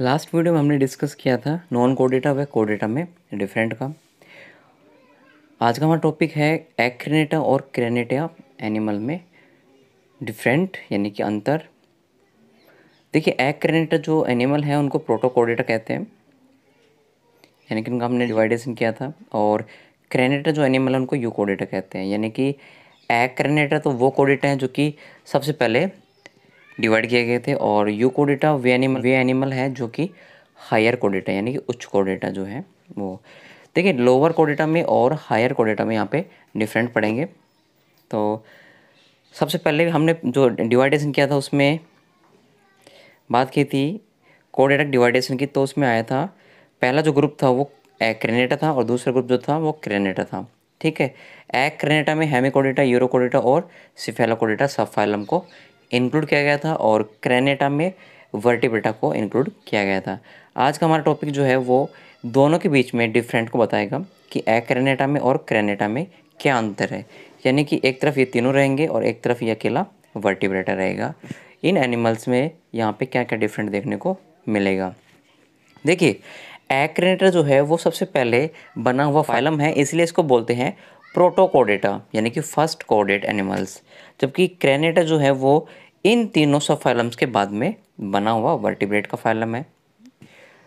last video में हमने discuss किया था नॉन कोडेटा व कोडेटा में डिफरेंट का आज का हमारा टॉपिक है एक्रेनेटा और क्रेनेटा एनिमल में डिफरेंट यानी कि अंतर देखिए एक्रेनेटा जो एनिमल है उनको प्रोटोकोडेटा कहते हैं यानी कि उनका हमने डिवाइडेशन किया था और क्रेनेटा जो एनिमल है उनको यूकोडेटा कहते हैं यानी कि एक्रेनेटा तो वो कोडेटा है जो कि सबसे पहले डिवाइड किए गए थे और यू कोडेटा वे एनिमल वे एनिमल है जो कि हायर कोडेटा यानी कि उच्च कोडेटा जो है वो देखिए लोअर कोडेटा में और हायर कोडेटा में यहाँ पे डिफरेंट पड़ेंगे तो सबसे पहले हमने जो डिवाइडेशन किया था उसमें बात की थी कोडेटा डिवाइडेशन की तो उसमें आया था पहला जो ग्रुप था वो एक्रेनेटा था और दूसरा ग्रुप जो था वो क्रेनेटा था ठीक है एक्रेनेटा में हेमिकोडेटा यूरोकोडेटा और सिफेलाकोडेटा सफाइलम को इंक्लूड किया गया था और क्रेनेटा में वर्टिब्रेटा को इंक्लूड किया गया था आज का हमारा टॉपिक जो है वो दोनों के बीच में डिफरेंट को बताएगा कि एक्रेनेटा में और क्रेनेटा में क्या अंतर है यानी कि एक तरफ ये तीनों रहेंगे और एक तरफ ये अकेला वर्टिब्रेटा रहेगा इन एनिमल्स में यहाँ पे क्या क्या डिफरेंट देखने को मिलेगा देखिए एक्रेनेटा जो है वो सबसे पहले बना हुआ फाइलम है इसलिए इसको बोलते हैं प्रोटोकोडेटा यानी कि फर्स्ट कोडेट एनिमल्स जबकि क्रेनेटा जो है वो इन तीनों सब फाइलम्स के बाद में बना हुआ वर्टिब्रेट का फाइलम है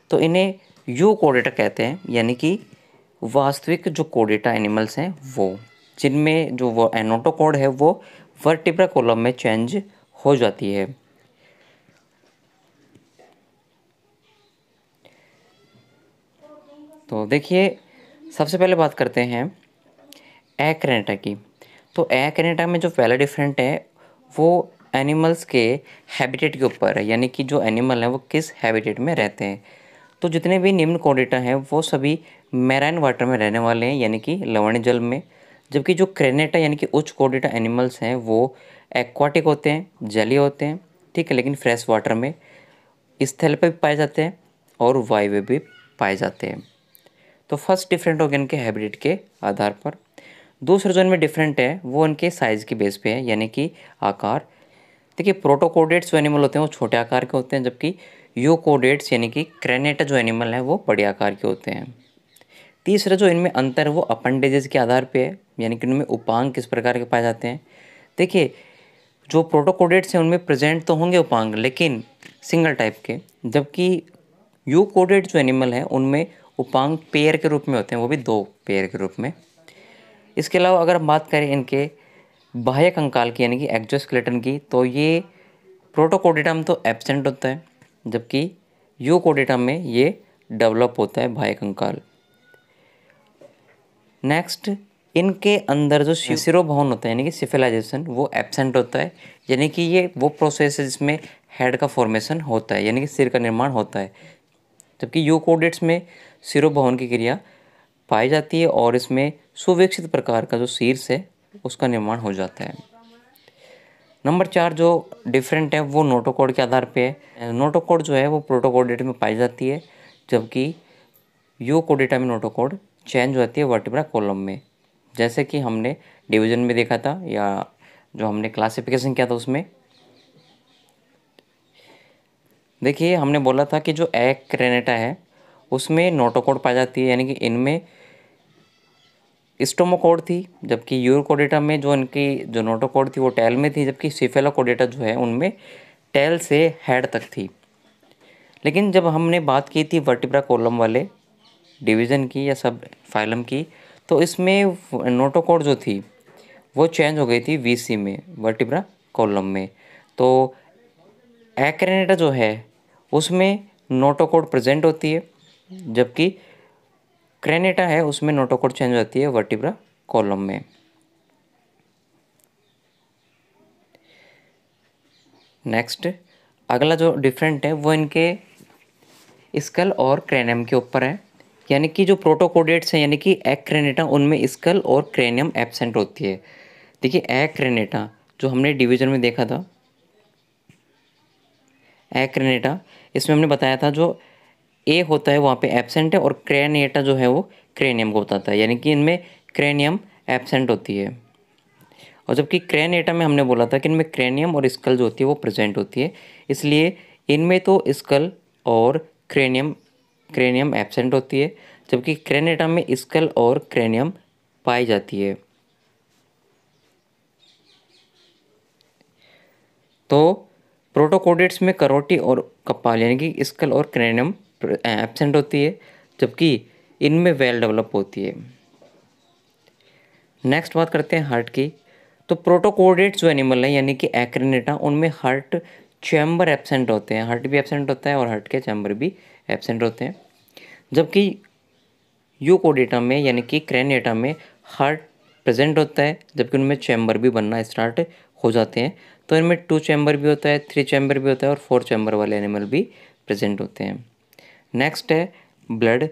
तो इन्हें यू कोडेटा कहते हैं यानी कि वास्तविक जो कोडेटा एनिमल्स हैं वो जिनमें जो वो एनोटोकोड है वो वर्टिब्रा कोलम में चेंज हो जाती है तो देखिए सबसे पहले बात करते हैं ए करेटा की तो ए करेटा में जो पहला डिफरेंट है वो एनिमल्स के हैबिटेट के ऊपर है यानी कि जो एनिमल हैं वो किस हैबिटेट में रहते हैं तो जितने भी निम्न कोडेटा हैं वो सभी मैराइन वाटर में रहने वाले हैं यानी कि लवण जल में जबकि जो क्रेनेटा यानी कि उच्च कोडेटा एनिमल्स हैं वो एक्वाटिक होते हैं जली होते हैं ठीक है लेकिन फ्रेश वाटर में स्थल पर भी पाए जाते हैं और वायु भी पाए जाते हैं तो फर्स्ट डिफरेंट हो गए इनके हैबिटेट के आधार पर दूसरे जो में डिफरेंट है वो उनके साइज़ के बेस पे है यानी कि आकार देखिए प्रोटोकोडेट्स जो एनिमल होते हैं वो छोटे आकार के होते हैं जबकि यूकोडेट्स यानी कि क्रेनेटा जो एनिमल हैं वो बड़े आकार के होते हैं तीसरा जो इनमें अंतर है वो अपनडेजेज के आधार पर है यानी कि उनमें उपांग किस प्रकार के पाए जाते हैं देखिए जो प्रोटोकोडेट्स हैं उनमें प्रेजेंट तो होंगे उपांग लेकिन सिंगल टाइप के जबकि यूकोडेट जो एनिमल हैं उनमें उपांग पेयर के रूप में होते हैं वो भी दो पेयर के रूप में इसके अलावा अगर हम बात करें इनके बाह्य कंकाल की यानी कि एक्जोस्केलेटन की तो ये प्रोटोकोडिटम तो एबसेंट होता है जबकि यूकोडिटम में ये डेवलप होता है बाह्य कंकाल नेक्स्ट इनके अंदर जो सिरोभवन होता है यानी कि सिफिलाइजेशन वो एबसेंट होता है यानी कि ये वो प्रोसेस है जिसमें हेड का फॉर्मेशन होता है यानी कि सिर का निर्माण होता है जबकि यूकोडिट्स में सिरोभवन की क्रिया पाई जाती है और इसमें सुविकसित प्रकार का जो शीर्ष है उसका निर्माण हो जाता है नंबर चार जो डिफरेंट है वो नोटोकोड के आधार पे है नोटोकोड जो है वो डेटा में पाई जाती है जबकि यू कोडेटा में नोटोकोड चेंज होती है वर्टिब्रा कॉलम में जैसे कि हमने डिवीजन में देखा था या जो हमने क्लासिफिकेशन किया था उसमें देखिए हमने बोला था कि जो एक क्रेनेटा है उसमें नोटोकोड पाई जाती है यानी कि इनमें स्टोमोकोड थी जबकि यूरोकोडेटा में जो इनकी जो नोटोकोड थी वो टैल में थी जबकि सिफेलाकोडेटा जो है उनमें टैल से हेड तक थी लेकिन जब हमने बात की थी वर्टिब्रा कॉलम वाले डिवीज़न की या सब फाइलम की तो इसमें नोटोकोड जो थी वो चेंज हो गई थी वीसी में वर्टिब्रा कॉलम में तो एक्रेनेटा जो है उसमें नोटोकोड प्रजेंट होती है जबकि क्रेनेटा है उसमें नोटोकोड चेंज होती है वर्टिब्रा कॉलम में नेक्स्ट अगला जो डिफरेंट है वो इनके स्कल और क्रेनियम के ऊपर है यानी कि जो प्रोटोकोडेट्स हैं यानी कि एक्रेनेटा उनमें स्कल और क्रेनियम एबसेंट होती है देखिए एक्रेनेटा जो हमने डिवीजन में देखा था एक्रेनेटा इसमें हमने बताया था जो ए होता है वहाँ पे एबसेंट है और क्रेनिएटा जो है वो क्रेनियम को बताता है यानी कि इनमें क्रेनियम एबसेंट होती है और जबकि क्रेनेटा में हमने बोला था कि इनमें क्रेनियम और स्कल जो होती है वो प्रेजेंट होती है इसलिए इनमें तो स्कल और क्रेनियम क्रेनियम एबसेंट होती है जबकि क्रेनेटा में स्कल और क्रेनियम पाई जाती है तो प्रोटोकोडेट्स में करोटी और कपाल यानी कि स्कल और क्रेनियम एबसेंट होती है जबकि इनमें वेल डेवलप होती है नेक्स्ट बात करते हैं हार्ट की तो प्रोटोकोडेट जो एनिमल है यानी कि एक्रेनेटा उनमें हार्ट चैम्बर एबसेंट होते हैं हार्ट भी एबसेंट होता है और हार्ट के चैम्बर भी एबसेंट होते हैं जबकि यूकोडेटा में यानी कि क्रेनेटा में हार्ट प्रेजेंट होता है जबकि उनमें चैम्बर भी बनना स्टार्ट हो जाते हैं तो इनमें टू चैम्बर भी होता है थ्री चैम्बर भी होता है और फोर चैम्बर वाले एनिमल भी प्रेजेंट होते हैं नेक्स्ट है ब्लड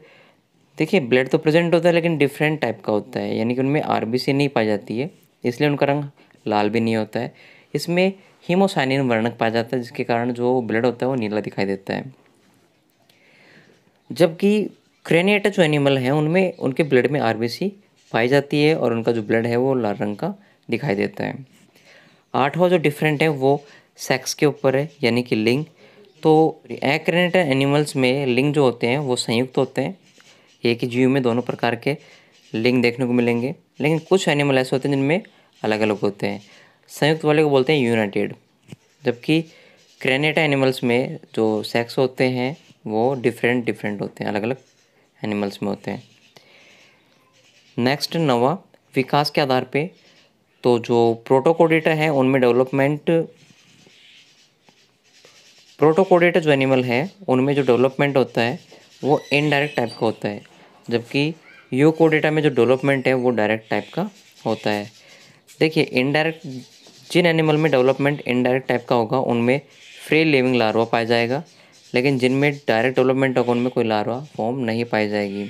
देखिए ब्लड तो प्रेजेंट होता है लेकिन डिफरेंट टाइप का होता है यानी कि उनमें आर नहीं पाई जाती है इसलिए उनका रंग लाल भी नहीं होता है इसमें हीमोसाइनिन वर्णक पाया जाता है जिसके कारण जो ब्लड होता है वो नीला दिखाई देता है जबकि क्रेनिएटा जो एनिमल हैं उनमें उनके ब्लड में आर पाई जाती है और उनका जो ब्लड है वो लाल रंग का दिखाई देता है आठवां जो डिफरेंट है वो सेक्स के ऊपर है यानी कि लिंग तो एक्रेनेट एनिमल्स में लिंग जो होते हैं वो संयुक्त होते हैं एक ही जीव में दोनों प्रकार के लिंग देखने को मिलेंगे लेकिन कुछ एनिमल ऐसे होते हैं जिनमें अलग अलग होते हैं संयुक्त वाले को बोलते हैं यूनाइटेड जबकि क्रेनेटा एनिमल्स में जो सेक्स होते हैं वो डिफरेंट डिफरेंट होते हैं अलग अलग एनिमल्स में होते हैं नेक्स्ट नवा विकास के आधार पे तो जो प्रोटोकोडिटा है उनमें डेवलपमेंट प्रोटोकोडेटा जो एनिमल है उनमें जो डेवलपमेंट होता है वो इनडायरेक्ट टाइप का होता है जबकि यूकोडेटा में जो डेवलपमेंट है वो डायरेक्ट टाइप का होता है देखिए इनडायरेक्ट जिन एनिमल में डेवलपमेंट इनडायरेक्ट टाइप का होगा उनमें फ्री लिविंग लार्वा पाया जाएगा लेकिन जिनमें डायरेक्ट डेवलपमेंट होगा उनमें कोई लार्वा फॉर्म नहीं पाई जाएगी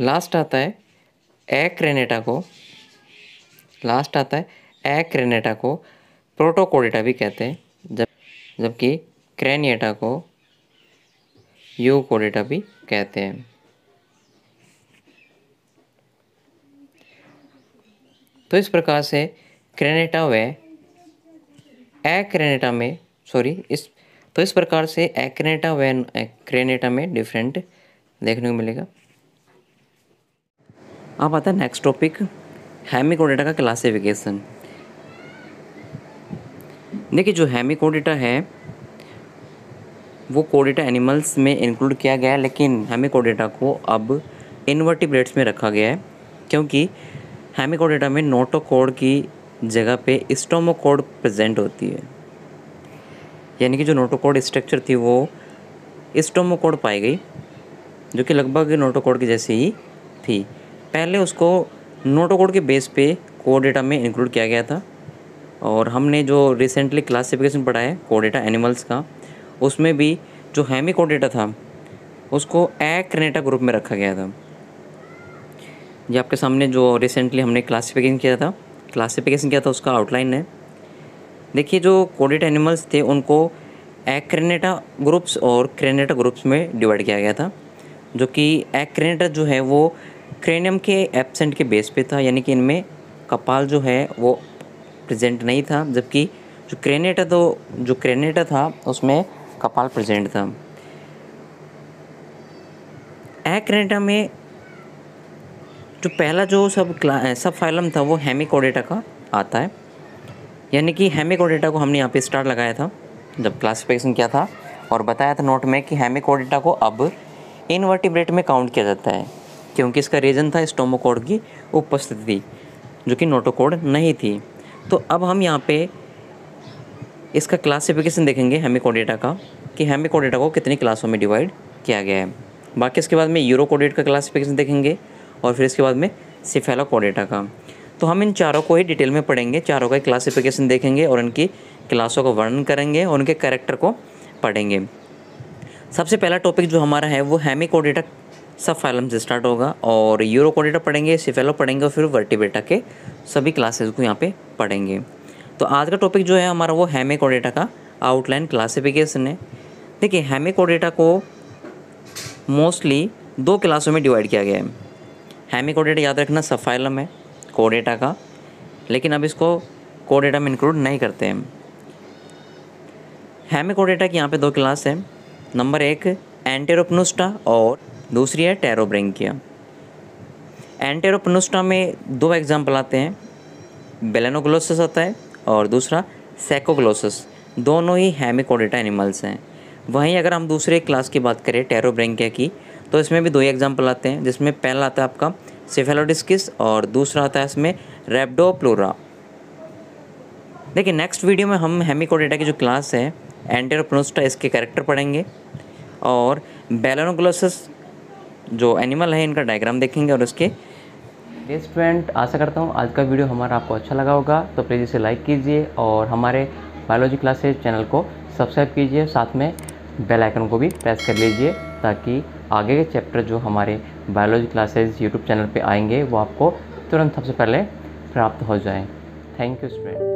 लास्ट आता है एक्रेनेटा को लास्ट आता है एक्रेनेटा को प्रोटोकोडेटा भी कहते हैं जब जबकि क्रेनिएटा को यूकोडेटा भी कहते हैं तो इस प्रकार से क्रेनेटा व एक्रेनेटा में सॉरी इस तो इस प्रकार से एक्रेनेटा व क्रेनेटा में डिफरेंट देखने को मिलेगा अब आता है नेक्स्ट टॉपिक हैमिकोडेटा का क्लासिफिकेशन देखिए जो हैमी कोडिटा है वो कोडेटा एनिमल्स में इंक्लूड किया गया है लेकिन हैमी कोडिटा को अब इन्वर्टिब्रेट्स में रखा गया है क्योंकि हैमी कोडिटा में नोटोकोड की जगह पे स्टोमोकोड प्रेजेंट होती है यानी कि जो नोटोकोड स्ट्रक्चर थी वो स्टोमोकोड पाई गई जो कि लगभग नोटोकोड की जैसी ही थी पहले उसको नोटोकोड के बेस पे कोडेटा में इंक्लूड किया गया था और हमने जो रिसेंटली क्लासिफिकेशन पढ़ा है कोडेटा एनिमल्स का उसमें भी जो हैमी कोडेटा था उसको एक्रेटा ग्रुप में रखा गया था ये आपके सामने जो रिसेंटली हमने क्लासिफिकेशन किया था क्लासिफिकेशन किया था उसका आउटलाइन है देखिए जो कोडेट एनिमल्स थे उनको एक्रेनेटा ग्रुप्स और क्रेनेटा ग्रुप्स में डिवाइड किया गया था जो कि एक्रेनेटा जो है वो क्रेनियम के एबसेंट के बेस पे था यानी कि इनमें कपाल जो है वो प्रेजेंट नहीं था जबकि जो क्रेनेटा तो जो क्रेनेटा था उसमें कपाल प्रेजेंट था ए क्रेनेटा में जो पहला जो सब सब फाइलम था वो हेमिकोडेटा का आता है यानी कि हेमिकोडेटा को हमने यहाँ पे स्टार लगाया था जब क्लासिफिकेशन किया था और बताया था नोट में कि हेमिकोडेटा को अब इनवर्टिब्रेट में काउंट किया जाता है क्योंकि इसका रीज़न था स्टोमोकोड की उपस्थिति जो कि नोटोकोड नहीं थी तो अब हम यहाँ पे इसका क्लासिफिकेशन देखेंगे हेमिकोडेटा का कि हेमिकोडेटा को कितनी क्लासों में डिवाइड किया गया है बाकी इसके बाद में यूरोकोडेट का क्लासिफिकेशन देखेंगे और फिर इसके बाद में सिफेलोकोडेटा का तो हम इन चारों को ही डिटेल में पढ़ेंगे चारों का क्लासिफिकेशन देखेंगे और इनकी क्लासों का वर्णन करेंगे और उनके करेक्टर को पढ़ेंगे सबसे पहला टॉपिक जो हमारा है वो हेमिकोडेटा सब फाइलम से स्टार्ट होगा और यूरो कोडेटा पढ़ेंगे सिफेलो पढ़ेंगे और फिर वर्टिबेटा के सभी क्लासेस को यहाँ पे पढ़ेंगे तो आज का टॉपिक जो है हमारा वो हैमे कोडेटा का आउटलाइन क्लासिफिकेशन है देखिए हैमे कोडेटा को मोस्टली दो क्लासों में डिवाइड किया गया है हैमे कोडेटा याद रखना सफाइलम है कोडेटा का लेकिन अब इसको कोडेटा में इंक्लूड नहीं करते हैं हैमे कोडेटा की यहाँ पर दो क्लास है नंबर एक एंटेरोपनुस्टा और दूसरी है टेरोब्रेंकिया एंटेरोपनोस्टा में दो एग्जाम्पल आते हैं बेलेनोग्लोसस आता है और दूसरा सेकोग्लोसस दोनों ही हेमिकोडेटा एनिमल्स हैं वहीं अगर हम दूसरे क्लास की बात करें टेरोब्रेंकिया की तो इसमें भी दो ही एग्जाम्पल आते हैं जिसमें पहला आता है आपका सिफेलोडिस्किस और दूसरा आता है इसमें रेबडोप्लोरा देखिए नेक्स्ट वीडियो में हम हेमिकोडेटा की जो क्लास है एंटेरोपनोस्टा इसके कैरेक्टर पढ़ेंगे और बेलेनोग्लोसस जो एनिमल है इनका डायग्राम देखेंगे और उसके बेस्ट फ्रेंड आशा करता हूँ आज का वीडियो हमारा आपको अच्छा लगा होगा तो प्लीज़ इसे लाइक कीजिए और हमारे बायोलॉजी क्लासेज चैनल को सब्सक्राइब कीजिए साथ में बेल आइकन को भी प्रेस कर लीजिए ताकि आगे के चैप्टर जो हमारे बायोलॉजी क्लासेज यूट्यूब चैनल पे आएंगे वो आपको तुरंत सबसे पहले प्राप्त हो जाए थैंक यू स्टूडेंट